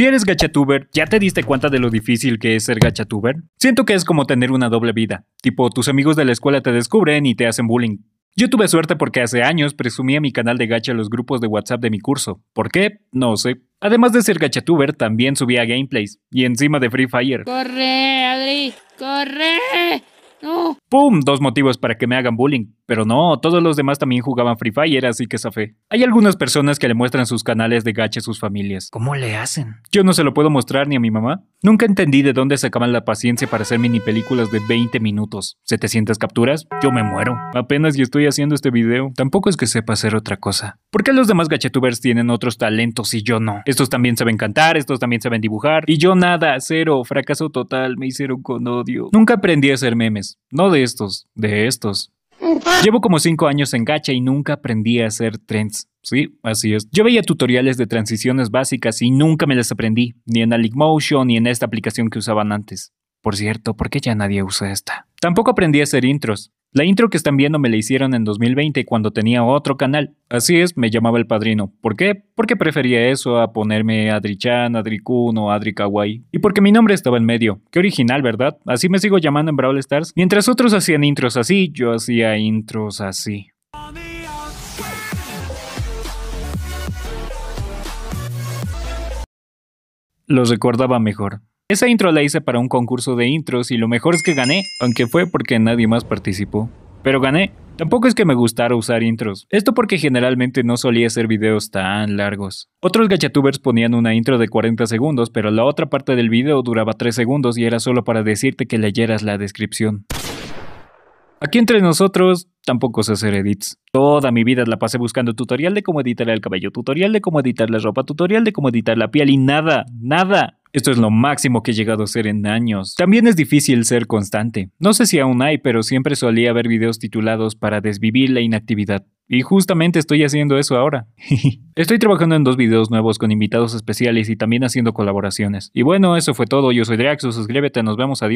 Si eres gachatuber, ¿ya te diste cuenta de lo difícil que es ser gachatuber? Siento que es como tener una doble vida, tipo tus amigos de la escuela te descubren y te hacen bullying. Yo tuve suerte porque hace años presumía mi canal de gacha a los grupos de WhatsApp de mi curso. ¿Por qué? No sé. Además de ser gachatuber, también subía gameplays, y encima de Free Fire. ¡Corre, Adri! ¡Corre! ¡Pum! Dos motivos para que me hagan bullying. Pero no, todos los demás también jugaban Free Fire, así que esa fe. Hay algunas personas que le muestran sus canales de gacha a sus familias. ¿Cómo le hacen? Yo no se lo puedo mostrar ni a mi mamá. Nunca entendí de dónde sacaban la paciencia para hacer mini películas de 20 minutos. ¿700 capturas? Yo me muero. Apenas y estoy haciendo este video. Tampoco es que sepa hacer otra cosa. ¿Por qué los demás gachetubers tienen otros talentos y yo no? Estos también saben cantar, estos también saben dibujar. Y yo nada, cero, fracaso total, me hicieron con odio. Nunca aprendí a hacer memes. No de estos, de estos. Llevo como cinco años en gacha y nunca aprendí a hacer trends. Sí, así es. Yo veía tutoriales de transiciones básicas y nunca me las aprendí, ni en Alicmotion ni en esta aplicación que usaban antes. Por cierto, ¿por qué ya nadie usa esta? Tampoco aprendí a hacer intros. La intro que están viendo me la hicieron en 2020 cuando tenía otro canal. Así es, me llamaba El Padrino. ¿Por qué? Porque prefería eso a ponerme Adri-chan, Adri-kun o Adri Kawaii. Y porque mi nombre estaba en medio. Qué original, ¿verdad? Así me sigo llamando en Brawl Stars. Mientras otros hacían intros así, yo hacía intros así. Los recordaba mejor. Esa intro la hice para un concurso de intros y lo mejor es que gané, aunque fue porque nadie más participó. Pero gané. Tampoco es que me gustara usar intros, esto porque generalmente no solía hacer videos tan largos. Otros gachatubers ponían una intro de 40 segundos, pero la otra parte del video duraba 3 segundos y era solo para decirte que leyeras la descripción. Aquí entre nosotros, tampoco sé hacer edits. Toda mi vida la pasé buscando tutorial de cómo editar el cabello, tutorial de cómo editar la ropa, tutorial de cómo editar la piel y nada, nada, esto es lo máximo que he llegado a ser en años. También es difícil ser constante. No sé si aún hay, pero siempre solía haber videos titulados para desvivir la inactividad. Y justamente estoy haciendo eso ahora. estoy trabajando en dos videos nuevos con invitados especiales y también haciendo colaboraciones. Y bueno, eso fue todo. Yo soy Draxus, suscríbete, nos vemos, adiós.